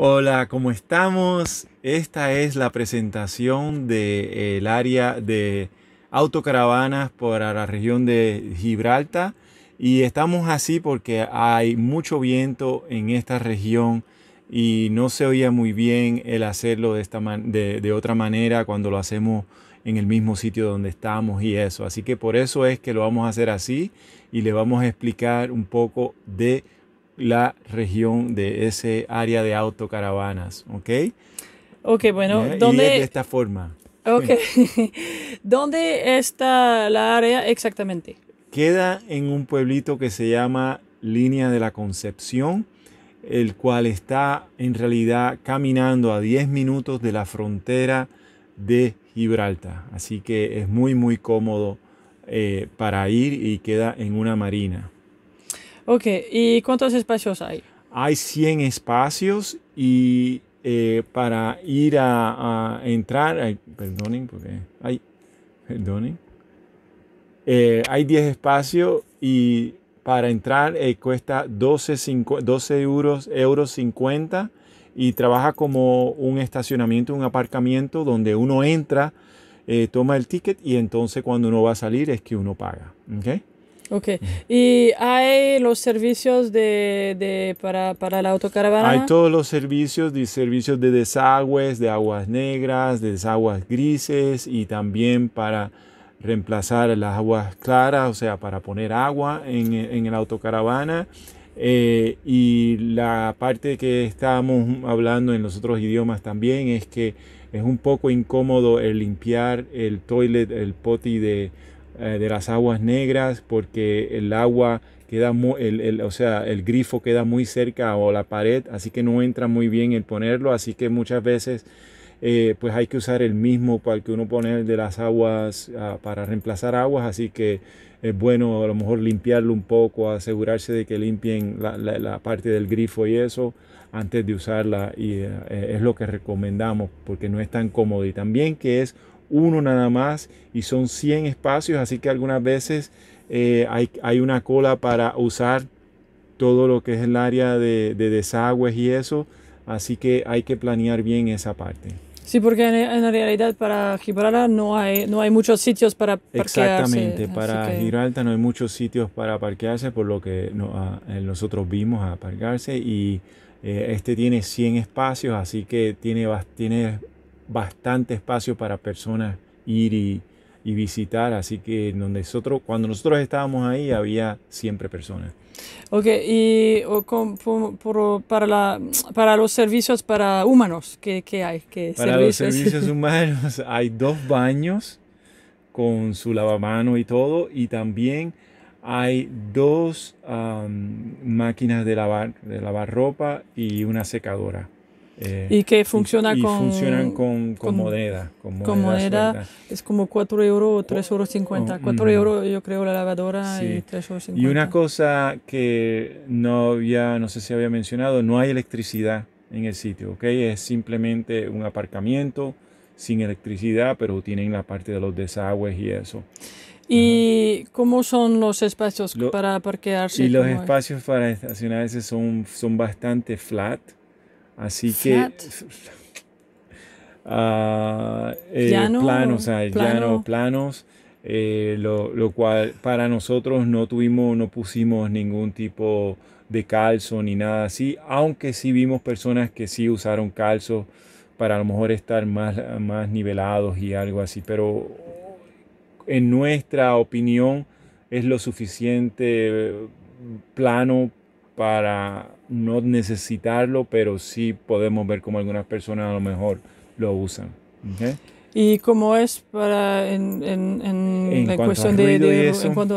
Hola, ¿cómo estamos? Esta es la presentación del área de autocaravanas para la región de Gibraltar y estamos así porque hay mucho viento en esta región y no se oía muy bien el hacerlo de, esta de, de otra manera cuando lo hacemos en el mismo sitio donde estamos y eso. Así que por eso es que lo vamos a hacer así y le vamos a explicar un poco de la región de ese área de autocaravanas, ¿ok? Ok, bueno, ¿dónde? de esta forma. Ok. ¿Dónde está la área exactamente? Queda en un pueblito que se llama Línea de la Concepción, el cual está en realidad caminando a 10 minutos de la frontera de Gibraltar. Así que es muy, muy cómodo eh, para ir y queda en una marina. Ok, ¿y cuántos espacios hay? Hay 100 espacios y eh, para ir a, entrar, eh, hay, hay 10 espacios y para entrar eh, cuesta 12, 5, 12 euros, 50 y trabaja como un estacionamiento, un aparcamiento donde uno entra, toma el ticket y entonces cuando uno va a salir es que uno paga. ¿okay? Ok. ¿Y hay los servicios de, para, la autocaravana? Hay todos los servicios, de servicios de desagües, de aguas negras, de desaguas grises y también para reemplazar las aguas claras, o sea, para poner agua en, en la autocaravana. Eh, y la parte que estábamos hablando en los otros idiomas también es que es un poco incómodo el limpiar el toilet, el poti de eh, de las aguas negras porque el agua queda muy, el, el, o sea, el grifo queda muy cerca o la pared, así que no entra muy bien el ponerlo, así que muchas veces eh, pues hay que usar el mismo para que uno pone de las aguas ah, para reemplazar aguas, así que es bueno a lo mejor limpiarlo un poco, asegurarse de que limpien la, parte del grifo y eso antes de usarla y eh, es lo que recomendamos porque no es tan cómodo y también que es uno nada más y son 100 espacios, así que algunas veces eh, hay, hay, una cola para usar todo lo que es el área de, desagües y eso, así que hay que planear bien esa parte. Sí, porque en, realidad para Gibraltar no hay, no hay muchos sitios para parquearse. Exactamente, para Gibraltar no hay muchos sitios para parquearse, por lo que ah, eh, nosotros vimos a parquearse y eh, este tiene 100 espacios, así que tiene, tiene bastante espacio para personas ir y, visitar, así que donde nosotros, cuando nosotros estábamos ahí había siempre personas. Ok, y para, los servicios para humanos, ¿qué, hay? para los servicios humanos hay dos baños con su lavamano y todo, y también hay dos máquinas de lavar, de lavar ropa y una secadora. Eh, y que funciona funcionan con, moneda. Con, moneda es como 4 euros o 3,50 euros 4 euros yo creo la lavadora y 3,50 euros Y una cosa que no había, no sé si había mencionado, no hay electricidad en el sitio, ¿ok? Es simplemente un aparcamiento sin electricidad, pero tienen la parte de los desagües y eso. ¿Y cómo son los espacios para parquearse? Y los espacios para estacionarse son, son bastante flat, Así que... Uh, planos, eh, lo, cual para nosotros no tuvimos, no pusimos ningún tipo de calzo ni nada así, aunque sí vimos personas que sí usaron calzo para a lo mejor estar más, más nivelados y algo así, pero en nuestra opinión es lo suficiente plano para no necesitarlo, pero sí podemos ver cómo algunas personas a lo mejor lo usan. ¿Y cómo es para en, en, cuanto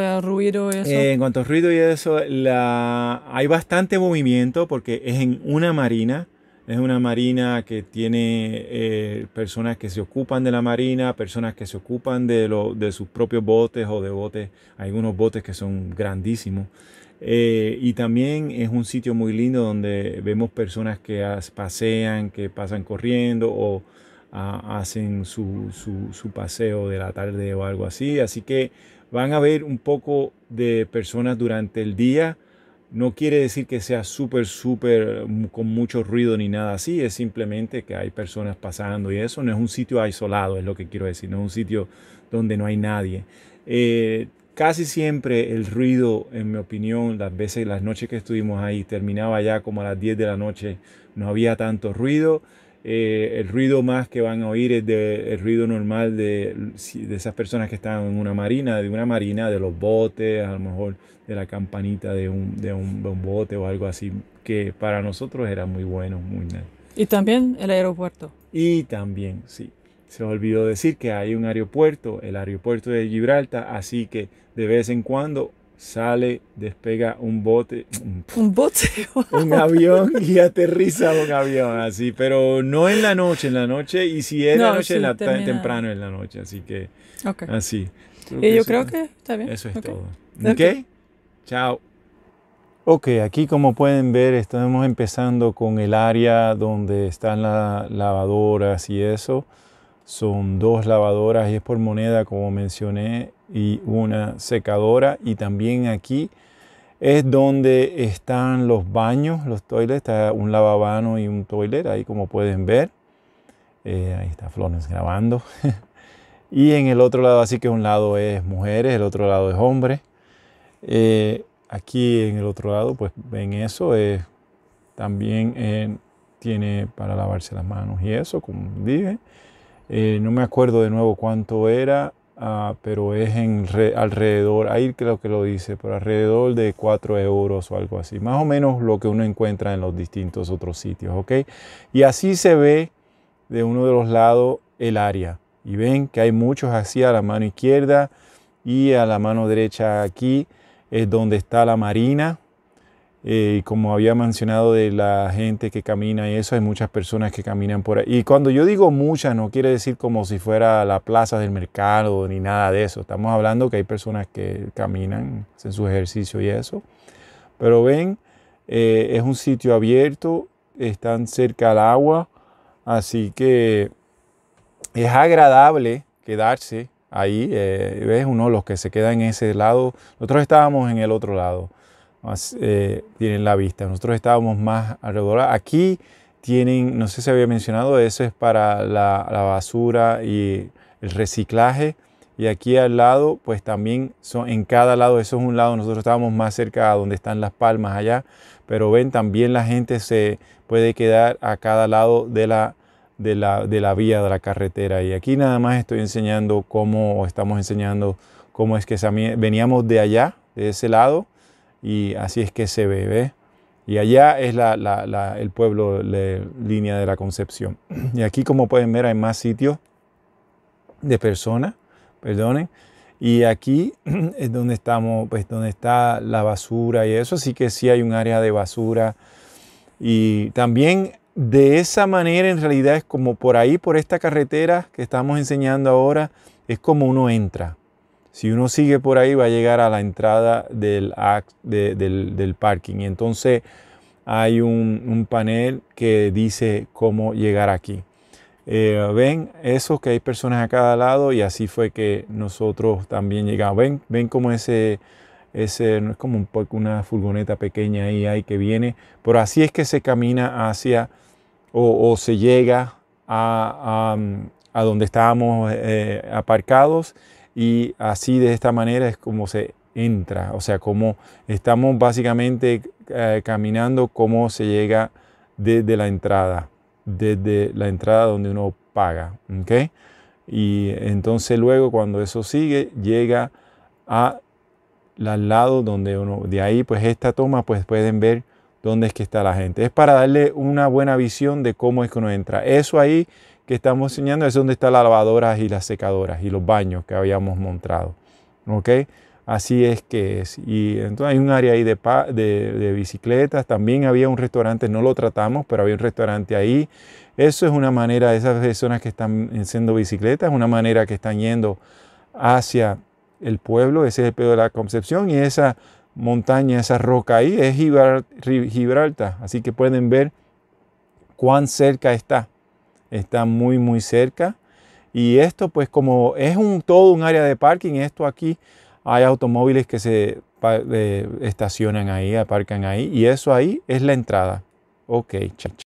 a ruido y eso? Eh, en cuanto a ruido y eso, la, hay bastante movimiento porque es en una marina. Es una marina que tiene eh, personas que se ocupan de la marina, personas que se ocupan de, lo, de sus propios botes o de botes. Hay unos botes que son grandísimos. Eh, y también es un sitio muy lindo donde vemos personas que pasean, que pasan corriendo o hacen su, su, su, paseo de la tarde o algo así. Así que van a ver un poco de personas durante el día. No quiere decir que sea súper, súper mm, con mucho ruido ni nada así. Es simplemente que hay personas pasando y eso no es un sitio aislado, es lo que quiero decir. No es un sitio donde no hay nadie. Eh, Casi siempre el ruido, en mi opinión, las veces, las noches que estuvimos ahí, terminaba ya como a las 10 de la noche, no había tanto ruido. Eh, el ruido más que van a oír es el ruido normal de, de, esas personas que están en una marina, de una marina, de los botes, a lo mejor de la campanita de un, de bote o algo así, que para nosotros era muy bueno, muy nice. Y también el aeropuerto. Y también, sí. Se olvidó decir que hay un aeropuerto, el aeropuerto de Gibraltar, así que de vez en cuando sale, despega un bote. Un bote. Un avión y aterriza un avión, así, pero no en la noche, en la noche, y si es la noche, temprano en la noche, así que así. y eh, yo creo que está bien. Eso es todo. ¿Ok? Chao. Ok, aquí como pueden ver estamos empezando con el área donde están las lavadoras y eso son dos lavadoras y es por moneda como mencioné y una secadora y también aquí es donde están los baños, los toilets, está un lavabano y un toilet, ahí como pueden ver. Eh, ahí está Flores grabando. y en el otro lado, así que un lado es mujeres, el otro lado es hombres. Eh, aquí en el otro lado, pues ven eso, también eh, tiene para lavarse las manos y eso, como dije. Eh, no me acuerdo de nuevo cuánto era, ah, pero es en alrededor, ahí creo que lo dice, por alrededor de 4 euros o algo así. Más o menos lo que uno encuentra en los distintos otros sitios, Y así se ve de uno de los lados el área. Y ven que hay muchos así a la mano izquierda y a la mano derecha aquí es donde está la marina, eh, como había mencionado de la gente que camina y eso, hay muchas personas que caminan por ahí. Y cuando yo digo muchas, no quiere decir como si fuera la plaza del mercado ni nada de eso. Estamos hablando que hay personas que caminan, hacen su ejercicio y eso. Pero ven, eh, es un sitio abierto, están cerca al agua, así que es agradable quedarse ahí. Eh, ves uno, los que se quedan en ese lado, nosotros estábamos en el otro lado eh, tienen la vista. Nosotros estábamos más alrededor. Aquí tienen, no sé si había mencionado, eso es para la, basura y el reciclaje. Y aquí al lado, pues también son en cada lado, eso es un lado, nosotros estábamos más cerca donde están las palmas allá, pero ven, también la gente se puede quedar a cada lado de la, de la, de la vía, de la carretera. Y aquí nada más estoy enseñando cómo, estamos enseñando cómo es que veníamos de allá, de ese lado, y así es que se ve, Y allá es el pueblo de línea de la Concepción. Y aquí, como pueden ver, hay más sitios de personas, perdonen. Y aquí es donde estamos, pues donde está la basura y eso. Así que sí hay un área de basura. Y también de esa manera, en realidad, es como por ahí, por esta carretera que estamos enseñando ahora, es como uno entra. Si uno sigue por ahí va a llegar a la entrada del, del, parking. Y entonces hay un, panel que dice cómo llegar aquí. Eh, ven eso que hay personas a cada lado y así fue que nosotros también llegamos. Ven, ven como ese, ese no es como un poco una furgoneta pequeña ahí, ahí que viene, pero así es que se camina hacia o, se llega a, a, donde estábamos eh, aparcados y así de esta manera es como se entra, o sea, como estamos básicamente eh, caminando, cómo se llega desde la entrada, desde la entrada donde uno paga, Y entonces luego cuando eso sigue, llega a al lado donde uno, de ahí pues esta toma pues pueden ver dónde es que está la gente. Es para darle una buena visión de cómo es que uno entra. Eso ahí que estamos enseñando es donde están las lavadoras y las secadoras y los baños que habíamos mostrado, Así es que es. Y entonces hay un área ahí de, bicicletas. También había un restaurante, no lo tratamos, pero había un restaurante ahí. Eso es una manera, esas personas que están haciendo bicicletas, una manera que están yendo hacia el pueblo. Ese es el pedo de la Concepción. Y esa montaña, esa roca ahí es Gibraltar. Así que pueden ver cuán cerca está está muy muy cerca. Y esto pues como es un, todo un área de parking, esto aquí hay automóviles que se eh, estacionan ahí, aparcan ahí y eso ahí es la entrada. Ok,